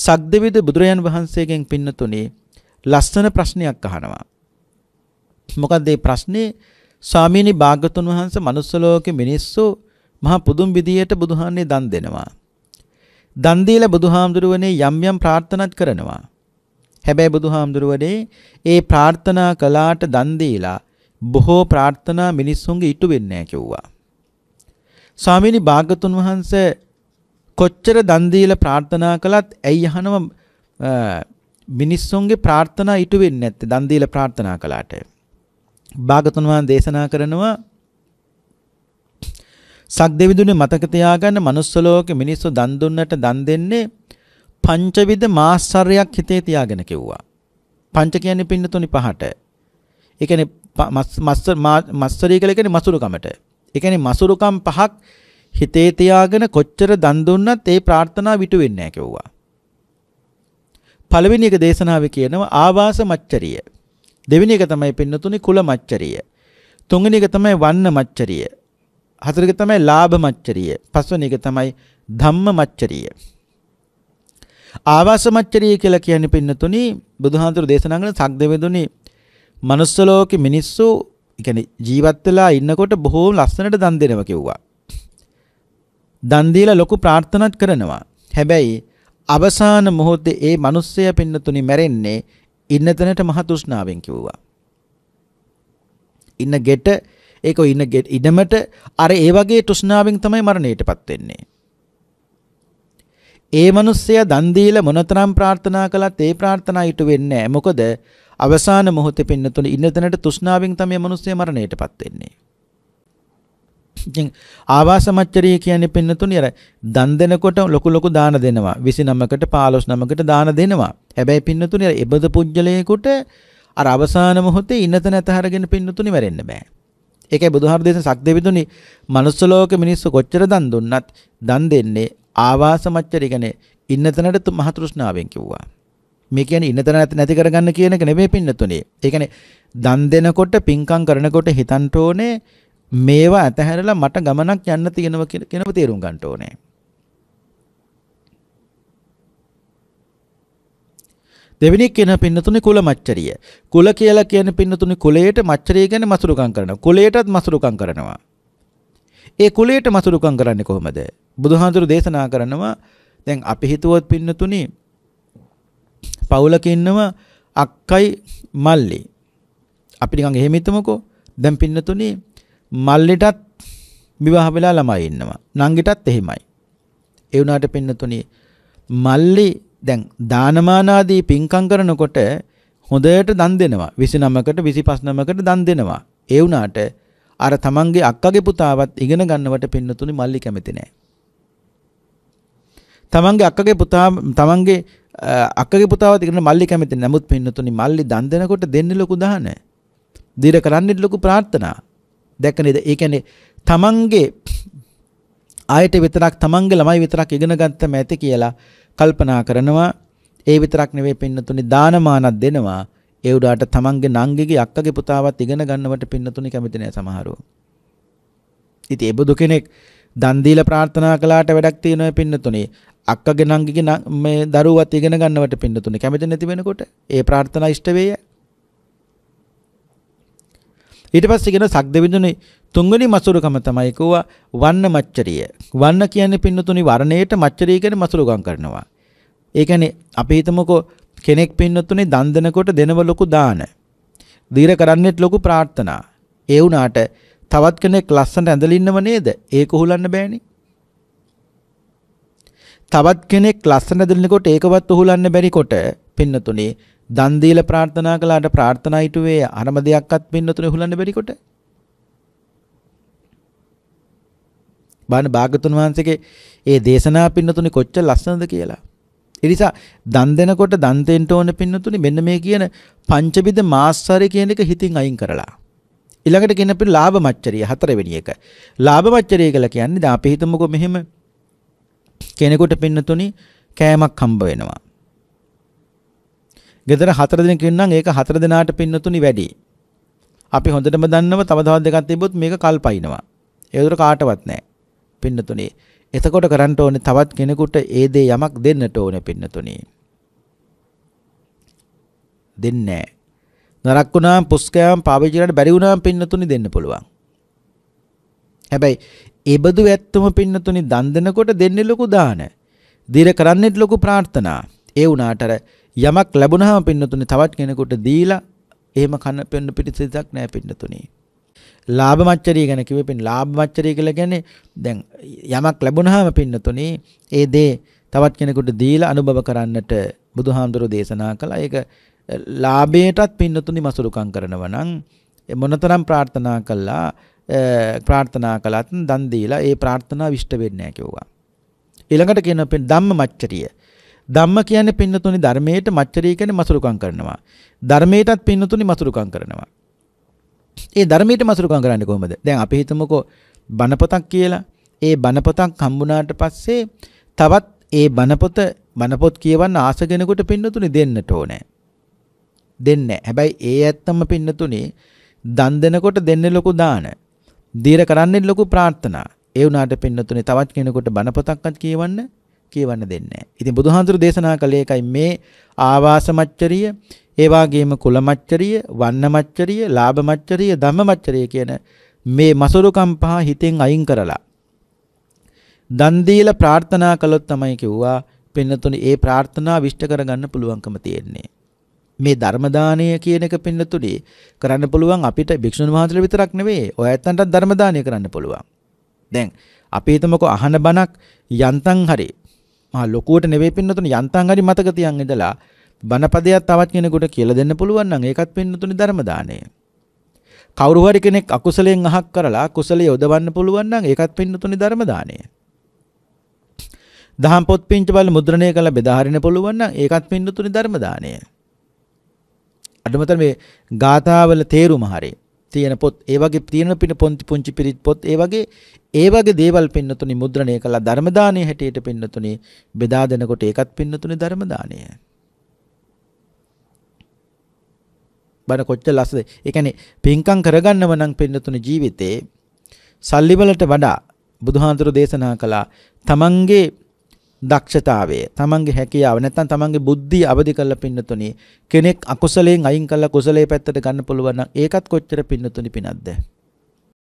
සක්දවිද බුදුරජාන් වහන්සේගෙන් පින්නතුනේ ලස්සන ප්‍රශ්නයක් අහනවා. මොකද මේ ප්‍රශ්නේ ස්වාමීනි භාගතුන් වහන්සේ manuss ලෝකේ මිනිස්සු මහා පුදුම් විදියට බුදුහාන්නේ දන් දෙනවා. දන් දීලා බුදුහාමුදුරුවනේ යම් යම් ප්‍රාර්ථනාත් කරනවා. හැබැයි බුදුහාමුදුරුවනේ ඒ ප්‍රාර්ථනා කළාට දන් දීලා බොහෝ ප්‍රාර්ථනා මිනිස්සුන්ගේ ඉටු වෙන්නේ නැහැ කිව්වා. ස්වාමීනි භාගතුන් වහන්සේ කොච්චර දන් දීලා ප්‍රාර්ථනා කළත් ඇයි අහනව මිනිස්සුන්ගේ ප්‍රාර්ථනා ඉටු වෙන්නේ නැත්තේ දන් දීලා ප්‍රාර්ථනා කළාට. භාගතුන් වහන්සේ දේශනා කරනවා සක්දෙවිඳුනේ මතක තියාගන්න manuss ලෝකේ මිනිස්සු දන් දුන්නට දන් දෙන්නේ පංචවිධ මාස්සර්යක් හිතේ තියාගෙන කිව්වා. පංච කියන්නේ පින්නතුනි පහට. ඒ කියන්නේ මස්සරී කියලා කියන්නේ මසුරුකමට. ඒ කියන්නේ මසුරුකම් පහක් හිතේ තියාගෙන කොච්චර දන් දුන්නත් ඒ ප්‍රාර්ථනා විටු වෙන්නේ නැහැ කිව්වා. පළවෙනි එක දේශනාවේ කියනවා ආවාස මච්චරිය. දෙවෙනි එක තමයි පින්නතුනි කුල මච්චරිය. තුන්වෙනි එක තමයි වන්න මච්චරිය. හතරක තමයි ලාභ මච්චරිය. පස්වෙනි එක තමයි ධම්ම මච්චරිය. ආවාස මච්චරිය කියලා කියන්නේ පින්නතුනි බුදුහාඳුර දේශනා කරන සක්දෙවිඳුනි manuss ලෝකේ මිනිස්සු يعني ජීවත් වෙලා ඉන්නකොට බොහෝම ලස්සනට දන් දෙනවා කිව්වා. දන් දීලා ලොකු ප්‍රාර්ථනාත් කරනවා. හැබැයි අවසාන මොහොතේ ඒ මිනිස්සයා පින්නතුනි මැරෙන්නේ ඉන්න තැනට මහ තෘෂ්ණාවෙන් කිව්වා. ඉන්න ගෙට ඒක ඉන්න ඉඩමට අර ඒ වගේ තෘෂ්ණාවෙන් තමයි මරණයටපත් වෙන්නේ. ඒ මිනිස්සයා දන් දීලා මොනතරම් ප්‍රාර්ථනා කළත් ඒ ප්‍රාර්ථනා ඊට වෙන්නේ නැහැ. මොකද අවසාන මොහොතේ පින්නතුල ඉන්න තැනට තෘෂ්ණාවෙන් තමයි මිනිස්සයා මරණයටපත් වෙන්නේ. ඉතින් ආවාස මච්චරිය කියන්නේ පින්නතුනි අර දන් දෙනකොට ලොකු ලොකු දාන දෙනවා 29කට 159කට දාන දෙනවා හැබැයි පින්නතුනි අර එබද පුජ්‍යලයකට අර අවසාන මොහොතේ ඉනත නැත හරගෙන පින්නතුනි මැරෙන්න බෑ ඒකයි බුදුහාර දේශන සක්දෙවිතුනි manuss ලෝකෙ මිනිස්සු කොච්චර දන් දුන්නත් දන් දෙන්නේ ආවාස මච්චරිය කියන්නේ ඉන්නතනට මහතෘෂ්ණාවෙන් කිව්වා මේ කියන්නේ ඉන්නතන නැති කරගන්න කියන එක නෙමෙයි පින්නතුනේ. ඒ කියන්නේ දන් දෙනකොට පින්කම් කරනකොට හිතන්ට ඕනේ මේවා ඇතහැරලා මට ගමනක් යන්න තියෙනවා කියනව තේරුම් ගන්න ඕනේ. දෙවෙනි කියන පින්නතුනේ කුල මච්චරිය. කුල කියලා කියන පින්නතුනේ කුලයට මච්චරිය ගැන මසුරුකම් කරනවා. කුලයටත් මසුරුකම් කරනවා. ඒ කුලයට මසුරුකම් කරන්නේ කොහොමද? බුදුහාඳුරු දේශනා කරනවා දැන් අපි හිතුවොත් පින්නතුනේ පවුලක ඉන්නවා අක්කයි මල්ලි. අපි නිකන් එහෙම හිතමුකෝ. දැන් පින්නතුනේ මල්ලිටත් විවාහ වෙලා ළමයි ඉන්නවා. නංගිටත් එහෙමයි. ඒ වුණාට පින්නතුනි මල්ලි දැන් දානමාන ආදී පින්කම් කරනකොට හොඳට දන් දෙනවා 29කට 25කට දන් දෙනවා ඒ වුණාට අර තමන්ගේ අක්කගේ පුතාවත් ඉගෙන ගන්නවට පින්නතුනි මල්ලි කැමති නෑ තමන්ගේ අක්කගේ පුතා තමන්ගේ අක්කගේ පුතාවත් ඉගෙන මල්ලි කැමති නමුත් පින්නතුනි මල්ලි දන් දෙනකොට දෙන්නේ ලොකු දහන දිර කරන්නේ ලොකු ප්‍රාර්ථනා දැක්ක නේද? ඒ කියන්නේ තමන්ගේ ආයත විතරක් තමන්ගේ ළමයි විතරක් ඉගෙන ගත්තම ඇති කියලා කල්පනා කරනවා. ඒ විතරක් නෙවෙයි පින්නතුනි දානමානක් දෙනවා. ඒ උඩට තමන්ගේ නංගිගේ අක්කගේ පුතාවත් ඉගෙන ගන්නවට පින්නතුනි කැමති නෑ සමහරව. ඉතින් ඒ බුදු කෙනෙක් දන් දීලා ප්‍රාර්ථනා කළාට වැඩක් තියෙනවා පින්නතුනි. අක්කගේ නංගිගේ මේ දරුවත් ඉගෙන ගන්නවට පින්නතුනි කැමති නැති වෙනකොට ඒ ප්‍රාර්ථනා ඉෂ්ට වෙයි. ඊට පස්සේ කියන සක්දවිඳුනේ තුන්වෙනි මසුරුකම තමයි කිව්වා වන්න මච්චරිය. වන්න කියන්නේ පින්නතුනි වර්ණයට මච්චරිය කියන්නේ මසුරුකම් කරනවා. ඒ කියන්නේ අපි හිතමුකෝ කෙනෙක් පින්නතුනේ දන් දෙනකොට දෙනව ලොකු දාන. දීර කරන්නෙත් ලොකු ප්‍රාර්ථනා. ඒ වුණාට තවත් කෙනෙක් ලස්සනට ඇඳලා ඉන්නව නේද? ඒක උහුලන්න බෑනේ. තවත් කෙනෙක් ලස්සනට ඇඳලා ඉන්නකොට ඒකවත් උහුලන්න බැරිකොට පින්නතුනේ දන් දීලා ප්‍රාර්ථනා කළාට ප්‍රාර්ථනා හිටුවේ අරම දෙයක්වත් පින්නතුනේ හුලන්න බැරි කොට. බාන භාගතුන් වහන්සේගේ ඒ දේශනා පින්නතුනේ කොච්චර ලස්සනද කියලා. ඒ නිසා දන් දෙනකොට දන් දෙන්න ඕන පින්නතුනේ මෙන්න මේ කියන පංචවිධ මාස්සාරය කියන එක හිතින් අයින් කරලා. ඊළඟට කියන අපිට ලාභ මච්චරිය හතරවෙනි එක. ලාභ මච්චරිය කියලා කියන්නේ දැන් අපි හිතමුකෝ මෙහෙම කෙනෙකුට පින්නතුනේ කෑමක් හම්බ වෙනවා. ගෙදර හතර දෙනෙක් ඉන්නම් ඒක හතර දෙනාට පින්නතුනි වැඩි. අපි හොඳටම දන්නව තව තවත් දෙකක් තිබ්බොත් මේක කල්පයිනවා. ඒ උදේට කාටවත් නැහැ. පින්නතුනි. එතකොට කරන්න ඕනේ තවත් කෙනෙකුට ඒ දේ යමක් දෙන්නට ඕනේ පින්නතුනි. දෙන්නේ නරක් වුණාම පුස්කෑම් පාවිච්චි කරන්න බැරි වුණාම පින්නතුනි දෙන්න පුළුවන්. හැබැයි ඒ බදු ඇත්තම පින්නතුනි දන් දෙනකොට දෙන්නේ ලොකු දාන. දිර කරන්නේත් ලොකු ප්‍රාර්ථනා. ඒ වුණාට යමක් ලැබුණාම පින්නතුනේ තවත් කෙනෙකුට දීලා එහෙම කන පෙන්න පිටිසිතක් නැහැ පින්නතුනේ. ලාභ මච්චරිය ගැන කිව්වෙපින් ලාභ මච්චරිය කියලා කියන්නේ දැන් යමක් ලැබුණාම පින්නතුනේ ඒ දේ තවත් කෙනෙකුට දීලා අනුභව කරන්නට බුදුහාමුදුරෝ දේශනා කළා. ඒක ලාභයටත් පින්නතුනි මසුරුකම් කරනවා නම් මොනතරම් ප්‍රාර්ථනා කළා ප්‍රාර්ථනා කළත් දන් දීලා ඒ ප්‍රාර්ථනා විශ්ට වෙන්නේ නැහැ කිව්වා. ඊළඟට කියනවා ධම්ම මච්චරිය. ධම්ම කියන්නේ පින්නතුනි ධර්මයට මච්චරී කියන්නේ මසුරුකම් කරනවා. ධර්මයටත් පින්නතුනි මසුරුකම් කරනවා. ඒ ධර්මයට මසුරුකම් කරන්නේ කොහොමද? දැන් අපි හිතමුකෝ බණපතක් කියලා. ඒ බණපතක් හම්බුණාට පස්සේ තවත් ඒ බණපොත බණපොත් කියවන්න ආසගෙනකොට පින්නතුනි දෙන්නට ඕනේ. දෙන්නේ. හැබැයි ඒ ඇත්තම පින්නතුනි දන් දෙනකොට දෙන්නේ ලොකු දාන. දීර කරන්නේ ලොකු ප්‍රාර්ථනා. ඒ වුණාට පින්නතුනි තවත් කෙනෙකුට බණපතක්වත් කියවන්න කියවන්න දෙන්නේ. ඉතින් බුදුහාඳුරු දේශනා කළේ එකයි මේ ආවාස මච්චරිය, ඒ වගේම කුල මච්චරිය, වන්න මච්චරිය, ලාභ මච්චරිය, ධම්ම මච්චරිය කියන මේ මසුරුකම් පහ හිතෙන් අයින් කරලා දන් දීලා ප්‍රාර්ථනා කළොත් තමයි කිව්වා පින්නතුනි ඒ ප්‍රාර්ථනා විශ්ට කරගන්න පුළුවන්කම තියෙන්නේ. මේ ධර්ම දානය කියන එක පින්නතුනි කරන්න පුළුවන් අපිට භික්ෂුන් වහන්සේලා විතරක් නෙවෙයි ඔය ඇත්තන්ටත් ධර්ම දානය කරන්න පුළුවන්. දැන් අපි හිතමුකෝ අහන බණක් යන්තම් හරි මහා ලොකුවට නෙවෙයි පින්නතුනේ යන්තම් හරි මතක තියන් ඉඳලා බණපදයක් තවත් කෙනෙකුට කියලා දෙන්න පුළුවන් නම් ඒකත් පින්නතුනේ ධර්ම දාණය. කවුරු හරි කෙනෙක් අකුසලයෙන් අහක් කරලා කුසලයේ යොදවන්න පුළුවන් නම් ඒකත් පින්නතුනේ ධර්ම දාණය. දහම් පොත් පිංච බල මුද්‍රණය කළ බෙදා හරින්න පුළුවන් නම් ඒකත් පින්නතුනේ ධර්ම දාණය. අදමතර මේ ගාථාවල තේරුම හරි තියෙන පොත් ඒ වගේ තියෙන පිට පොන්ති පුංචි පිරිත් පොත් ඒ වගේ ඒ වගේ දේවල් පින්නතුනි මුද්‍රණය කළා ධර්ම දානයේ හැටියට පින්නතුනි බෙදා දෙනකොට ඒකත් පින්නතුනි ධර්ම දානය. බන කොච්චර ලස්සද. ඒ කියන්නේ පින්කම් කරගන්නව නම් පින්නතුනි ජීවිතේ සල්ලි වලට වඩා බුදුහාඳුරු දේශනා කළා තමන්ගේ දක්ෂතාවය තමන්ගේ හැකියාව නැත්නම් තමන්ගේ බුද්ධිය අවදි කරලා පින්නතුනි කෙනෙක් අකුසලයෙන් අයින් කරලා කුසලයේ පැත්තට ගන්න පුළුවන් නම් ඒකත් කොච්චර පින්නතුනි පිනක්ද